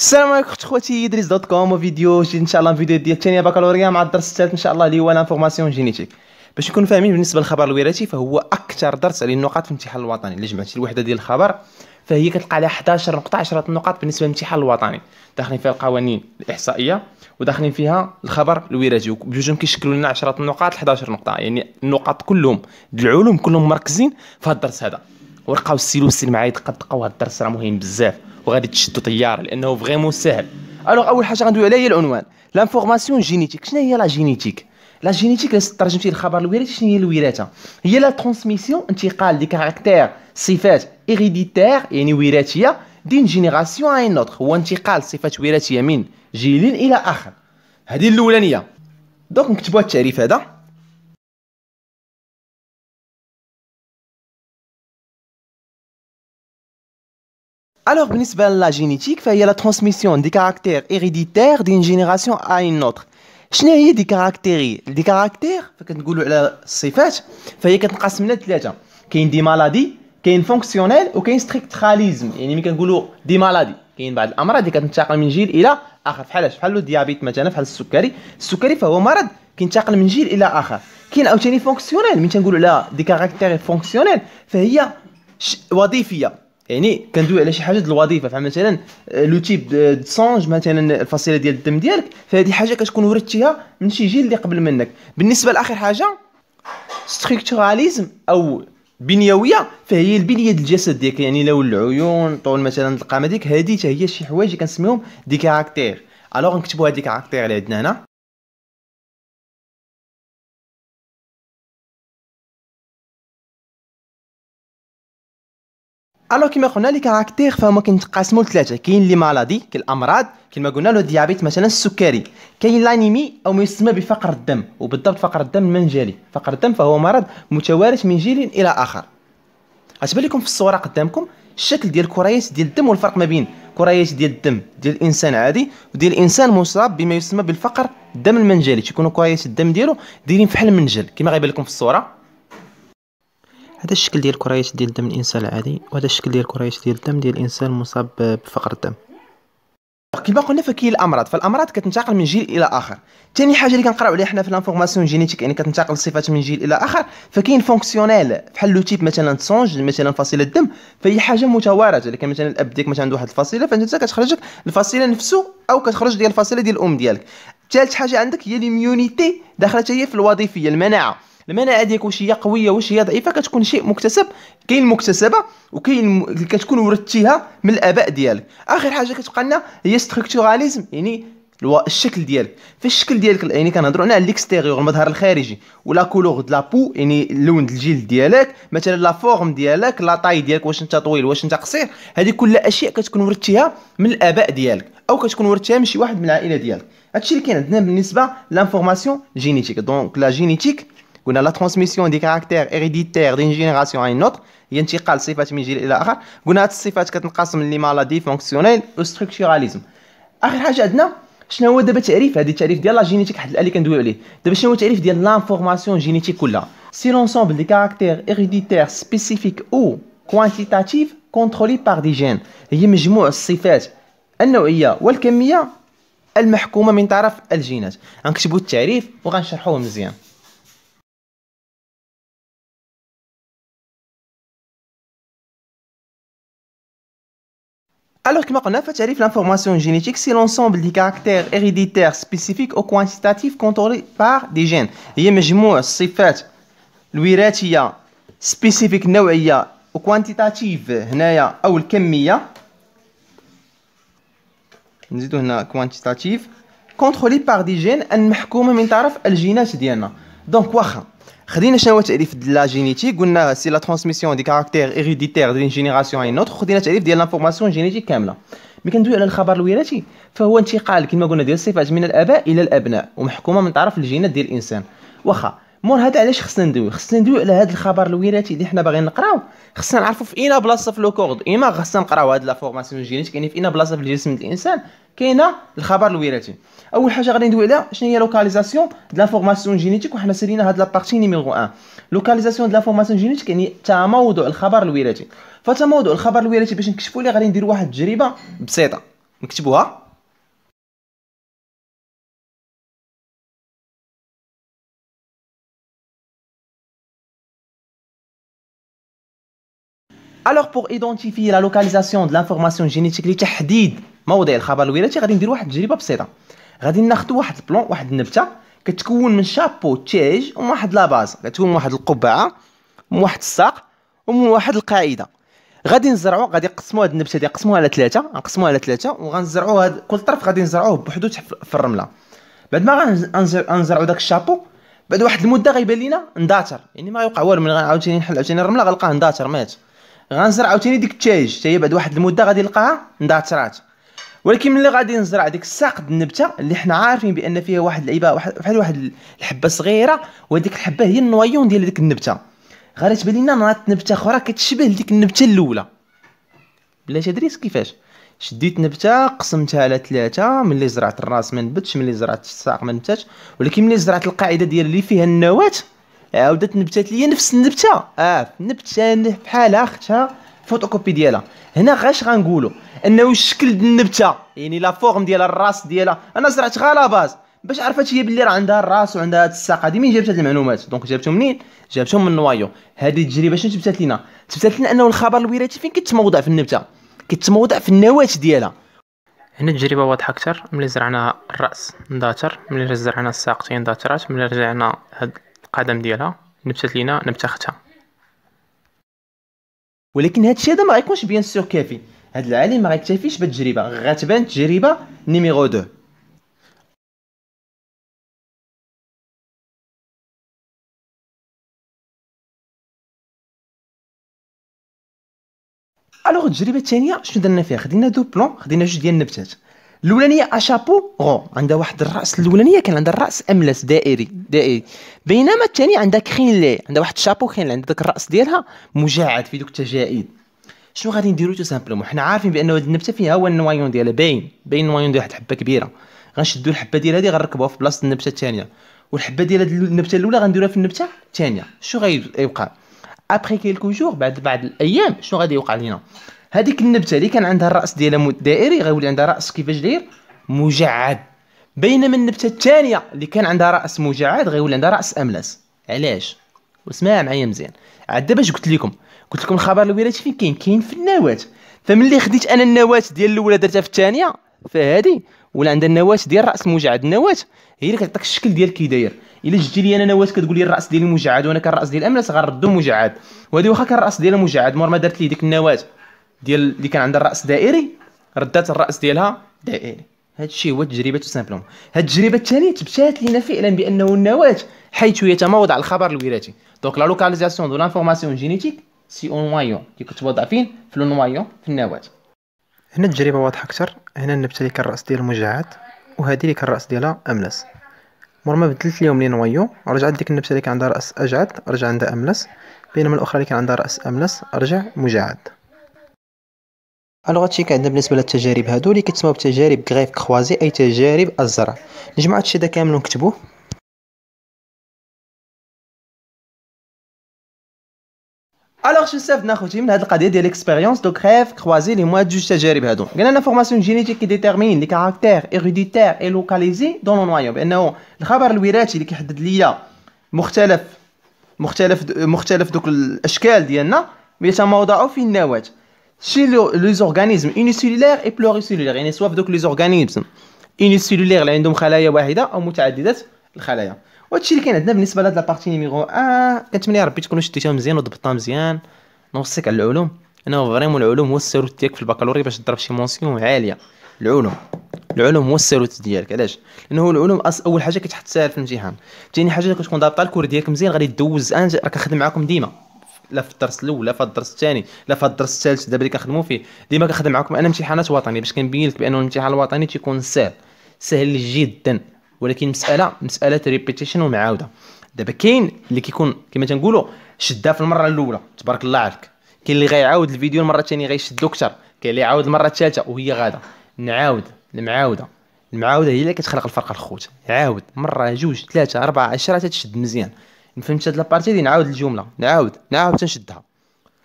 السلام عليكم خوتي ادريس دوت كوم وفيديو جديد ان شاء الله فيديو ديال الثانيه بكالوريا مع الدرس الثالث ان شاء الله اللي هو لانفورماسيون جينيتيك باش نكون فاهمين بالنسبه للخبر الوراثي فهو اكثر درس عليه النقاط في الامتحان الوطني اللي جمعتي الوحده ديال الخبر فهي كتلقى عليها 11 نقطه 10 نقاط بالنسبه للامتحان الوطني داخلين فيها القوانين الاحصائيه وداخلين فيها الخبر الوراثي بجوجهم كيشكلوا لنا 10 النقاط 11 نقطه يعني النقاط كلهم العلوم كلهم مركزين في هذا الدرس هذا ورقاو والسيلو السين معايا دقدقه وهاد الدرس راه مهم بزاف وغادي تشدوا طياره لانه فريمون ساهل الوغ اول حاجه غندوي عليها هي العنوان لانفورماسيون جينيتيك شنو هي لا جينيتيك لا جينيتيك لازم ترجمتي الخبر الوراثي شنو هي الوراثه هي لا ترانسميسيون انتقال دي كاركتير صفات ايريديتير يعني وراثيه دين جينيراسيون اي نوتر هو انتقال صفات وراثيه من جيل الى اخر هذه الاولانيه دونك نكتبوا التعريف هذا Alors, بالنسبة لا جينيتيك فهي لا ترانسميسيون دي كاركتير هيريديتير دين جينيراسيون ا اون نوتر شنو هي دي كاركتيري دي كاركتير فكنقولوا على الصفات فهي كتنقسم لنا ثلاثه كاين دي مالادي كاين فونكسيونيل وكاين ستريكتراليزم يعني ملي كنقولوا دي مالادي كاين بعض الامراض اللي كتنتقل من جيل الى اخر بحال بحال الديابيت مثلا بحال السكري السكري فهو مرض كينتقل من جيل الى اخر كاين عاوتاني فونكسيونيل ملي تنقولوا على دي كاركتير فونكسيونيل فهي وظيفيه يعني كندوي على شي حاجه ديال الوظيفه فمثلا آه، لو تيب دسونج مثلا آه، الفصيله ديال الدم ديالك فهذه حاجه كتكون ورثتيها من شي جيل اللي قبل منك بالنسبه لاخر حاجه ستركتوراليزم او بنيويه فهي البنيه ديال الجسد ديالك يعني لون العيون طول مثلا القامه ديالك هذه حتى هي شي حوايج كنسميهم دي كاركتير الوغ نكتبوا هاد لي كاركتير اللي عندنا هنا الو كيما قلنا لي كاركتير فهما كينتقسموا لثلاثه كاين لي مالادي كاين الامراض كما قلنا له ديابيت مثلا السكري كاين لانيمي او ما يسمى بفقر الدم وبالضبط فقر الدم المنجلي فقر الدم فهو مرض متوارث من جيل الى اخر غتبان لكم في الصوره قدامكم الشكل ديال الكريات ديال الدم والفرق ما بين كريات ديال الدم ديال الانسان عادي وديال الانسان مصاب بما يسمى بالفقر الدم المنجلي تيكونوا كريات الدم ديالو دايرين فحال المنجل كما غيبان لكم في الصوره هذا الشكل ديال كريات ديال الدم الانسان العادي وهذا الشكل ديال كريات ديال الدم ديال الانسان المصاب بفقر الدم كما قلنا فكاين الامراض فالامراض كتنتقل من جيل الى اخر ثاني حاجه اللي كنقراو عليها حنا في لانفورماسيون جينيتيك يعني كتنتقل الصفات من جيل الى اخر فكاين فونكسيونيل بحال لو تيب مثلا سونج مثلا فصيله الدم فهي حاجه متوارثه لكن مثلا الاب ديالك مثلا عنده واحد الفصيله فانت لك الفصيله نفسه او كتخرج ديال الفصيله ديال الام ديالك ثالث حاجه عندك هي ليميونيتي داخله هي في الوظيفيه المناعه المناعه ديالك واش هي قويه واش هي ضعيفه كتكون شيء مكتسب كاين المكتسبه وكاين كتكون ورثتيها من الاباء ديالك اخر حاجه كتبقى لنا هي ستركتوراليزم يعني الشكل ديالك الشكل ديالك يعني كنهضروا هنا على ليكستيريور المظهر الخارجي ولا كولور دو لابو يعني لون الجلد ديالك مثلا لا فورم ديالك لا طاي ديالك واش انت طويل واش انت قصير هذه كلها اشياء كتكون ورثتيها من الاباء ديالك او كتكون ورثتيها من شي واحد من العائله ديالك هادشي اللي كاين عندنا بالنسبه لانفورماسيون جينيتيك دونك لا جينيتيك قلنا لا ترانسميسيون دي كاركتير هيريديتير دين جينيراسيون على نوتر هي انتقال صفات من جيل الى اخر قلنا هاد الصفات كتنقسم لي مالادي فونكسيونيل ستركتوراليزم اخر حاجه عندنا شنو هو دابا تعريف هادي التعريف ديال لا جينيتيك حد الان اللي كندويو عليه دابا شنو هو التعريف ديال لانفورماسيون جينيتيك كلها سي لونسومبل دي كاركتير هيريديتير سبيسيفيك او كوانتيتاتيف كونترولي بار دي جين هي مجموع الصفات النوعيه والكميه المحكومه من طرف الجينات غنكتبوا التعريف وغنشرحوه مزيان Alors que maintenant, l'information génétique, c'est l'ensemble des caractères héréditaires spécifiques ou quantitatifs contrôlés par des gènes. Il y a mes spécifique نوعيه ou le هنايا او الكميه نزيدو هنا quantitative contrôlé par des gènes sont contrôlés par الجينات gènes. Donc voilà. خدينا شنو هو تعريف لا جينيتيك قلنا سي لا ترانسميسيون دي كاركتير ايريديتير دي جينيراسيون اي نوتر خدينا تعريف ديال لافورماسيون جينيتيك كامله ملي كندوي على الخبر الوراثي فهو انتقال كما قلنا ديال الصفات من الاباء الى الابناء ومحكومه من طرف الجينات ديال الانسان واخا مور هذا علاش خصنا ندوي خصنا ندوي على هذا الخبر الوراثي اللي حنا باغيين نقراو خصنا نعرفوا في اين بلاصه في لو كورد ايما خصنا نقراو هاد لا فورماسيون جينيتيك يعني في اين بلاصه في الجسم الانسان كاينه الخبر الوراثي اول حاجه غادي ندوي عليها شنو هي لوكاليزاسيون د لا فورماسيون جينيتيك وحنا سالينا هاد لابارتي نيميرو 1 لوكاليزاسيون د لا فورماسيون جينيتيك يعني تموضع الخبر الوراثي فتموضع الخبر الوراثي باش نكشفوا ليه غادي ندير واحد التجربه بسيطه نكتبوها الوغ بور ايدونتيفي لا لوكاليزاسيون دو لانفورماسيون جينيتيك لتحديد موضع الخبر الوراثي غادي ندير واحد التجربه بسيطه غادي ناخذ واحد البلون واحد النبته كتكون من شابو تاج ومن واحد لاباز كتكون من واحد القبعه من واحد الساق ومن واحد القاعده غادي نزرعوا غادي نقسموا هاد النبته دي نقسموها على ثلاثه نقسموها على ثلاثه وغنزرعوا هاد كل طرف غادي نزرعوه بوحدو في الرمله بعد ما غنزرعوا داك الشابو بعد واحد المده غيبان لينا نداتر يعني ما يوقع والو من غنعاود ثاني نحل عاوتاني الرمله غنلقاه نداتر مات غنزرع عاوتاني ديك التاج حتى هي بعد واحد المده غادي نلقاها نداترات ولكن ملي غادي نزرع ديك الساق النبته اللي حنا عارفين بان فيها واحد واحد بحال واحد الحبه صغيره وهذيك الحبه هي النويون ديال ديك النبته غادي تبان لنا ناط نبته اخرى كتشبه لديك النبته الاولى بلا تدريس كيفاش شديت نبته قسمتها على ثلاثه ملي زرعت الراس ما نبتش ملي زرعت الساق ما نبتش ولكن ملي زرعت القاعده ديال اللي فيها النواه عاودت آه، نبتات ليا نفس النبته اه نبته بحالها اختها فوتوكوبي ديالها هنا غاش غنقولوا انه الشكل ديال النبته يعني لا فورم ديالها الراس ديالها انا زرعت غير لا باز باش عرفت هي بلي راه عندها الراس وعندها هاد الساق هادي منين جابت هاد المعلومات دونك جابتهم منين جابتهم من نوايو هذه التجربه شنو تبتات لينا تبتات لنا انه الخبر الوراثي فين كيتموضع في النبته كيتموضع في النواه ديالها هنا التجربه واضحه اكثر ملي زرعنا الراس نضاتر ملي زرعنا الساقتين داترات ملي رجعنا هاد القدم ديالها نبتت لينا نبته اختها ولكن هذا الشيء هذا ما غيكونش بيان سور كافي هاد العالم ما غيكتفيش بالتجربه غتبان تجربه نيميرو 2 الوغ التجربه الثانيه شنو درنا فيها خدينا دو بلون خدينا جوج ديال النبتات الاولانيه اشابو غون عندها واحد الراس الاولانيه كان عندها الراس املس دائري دائري بينما الثاني عندها كخينلي عندها واحد الشابو خينلي عندها داك الراس ديالها مجعد في دوك التجاعيد شنو غادي نديرو تو سامبلومون حنا عارفين بان هاد النبته فيها هو النوايون ديالها باين باين النوايون ديال واحد الحبه كبيره غنشدو الحبه ديال هادي غنركبوها في بلاصه النبته الثانيه والحبه ديال هاد النبته الاولى غنديروها في النبته الثانيه شنو غيوقع ابخي كيلكو جور بعد بعد الايام شنو غادي يوقع لينا هذيك النبته اللي كان عندها الراس ديالها دائري غيولي عندها راس كيفاش داير مجعد بينما النبته الثانيه اللي كان عندها راس مجعد غيولي عندها راس املس علاش واسمع معايا مزيان عاد دابا قلت لكم قلت لكم الخبر الوراثي فين كاين كاين في النواه فملي خديت انا النواه ديال الاولى درتها في الثانيه فهادي ولا عندها النواه ديال راس مجعد النواه هي اللي كتعطيك الشكل ديال كي داير الا جيتي لي انا نواه كتقول لي الراس ديالي مجعد وانا كان الراس ديال الاملس غنردو مجعد وهادي واخا كان الراس ديالها مجعد مور ما درت لي ديك النواه ديال اللي كان عندها الراس دائري ردات الراس ديالها دائري هذا الشيء هو تجربه سامبلوم هذه التجربه الثانيه تبشات لنا فعلا بانه النواه حيث يتموضع الخبر الوراثي دونك لا لوكاليزاسيون دو لانفورماسيون جينيتيك سي اون نوايو كتوضع فين في النوايو في النواه هنا التجربه واضحه اكثر هنا النبته اللي كان الراس ديال مجعد وهذه اللي كان الراس ديالها املس مور ما بدلت ليهم لي نوايو رجعت ديك النبته اللي كان عندها راس اجعد رجع عندها املس بينما الاخرى اللي كان عندها راس املس رجع مجعد الوغ هادشي عندنا بالنسبه للتجارب هادو اللي كيتسموا بتجارب غريف كروازي اي تجارب الزرع نجمع هادشي هذا كامل ونكتبوه الوغ شنو استفدنا اخوتي من هاد القضيه ديال اكسبيريونس دو غريف كروازي اللي هما هاد جوج تجارب هادو قلنا لنا فورماسيون جينيتيك ديتيرمين لي كاركتير ايروديتير اي لوكاليزي دون لو نوايو بانه الخبر الوراثي اللي كيحدد ليا مختلف مختلف مختلف دوك الاشكال ديالنا يتموضع في النواه chez le, les organismes unicellulaires et pluricellulaires يعني سواء دوك لي زورغانيزم unicellulaires اللي عندهم خلايا واحده او متعدده الخلايا وهادشي اللي كاين عندنا بالنسبه لهاد لابارتي نيميرو 1 آه كنتمنى يا ربي تكونوا شديتها مزيان وضبطتها مزيان نوصيك على العلوم انا فريمون العلوم هو الساروت ديالك في البكالوريا باش تضرب شي مونسيون عاليه العلوم العلوم هو الساروت ديالك علاش لانه العلوم اول حاجه كتحط ساهل في الامتحان تاني حاجه كتكون ضابطه الكور ديالك مزيان غادي دوز انت راك خدم معاكم ديما لا في الدرس الاول لا في الدرس الثاني لا في الدرس الثالث دابا اللي كنخدموا فيه ديما كنخدم معكم انا امتحانات وطني باش كنبين لك بان الامتحان الوطني تيكون سهل سهل جدا ولكن مساله مساله ريبيتيشن ومعاوده دابا كاين اللي كيكون كما تنقولوا شدها في المره الاولى تبارك الله عليك كاين اللي غيعاود الفيديو المره الثانيه غيشدو اكثر كاين اللي يعاود المره الثالثه وهي غاده نعاود المعاوده المعاوده هي اللي كتخلق الفرق الخوت عاود مره جوج ثلاثه اربعه عشره تتشد مزيان فهمتش هاد لابارتي دي نعاود الجمله نعاود نعاود تنشدها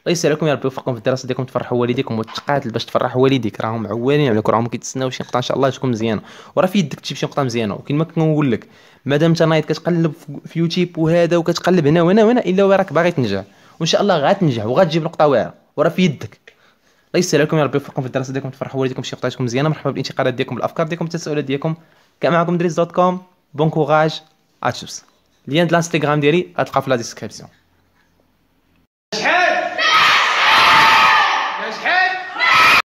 الله يسهل عليكم يا ربي يوفقكم في الدراسه ديالكم تفرحوا والديكم وتقاتل باش تفرحوا والديك راهم عوالين عليك يعني راهم كيتسناو شي نقطه ان شاء الله تكون مزيانه وراه في يدك تجيب شي نقطه مزيانه وكيما كنقول لك مادام تنايض كتقلب في يوتيوب وهذا وكتقلب هنا وهنا وهنا الا وراك باغي تنجح وان شاء الله غتنجح وغتجيب نقطه واعره وراه في يدك الله يسهل عليكم يا ربي يوفقكم في الدراسه ديالكم تفرحوا والديكم شي نقطه مزيانه مرحبا بالانتقادات ديالكم بالافكار ديالكم التساؤلات ديالكم كان معكم دريس دوت كوم بون كوراج اتشوس Lien de l'Instagram d'Iri, à la description.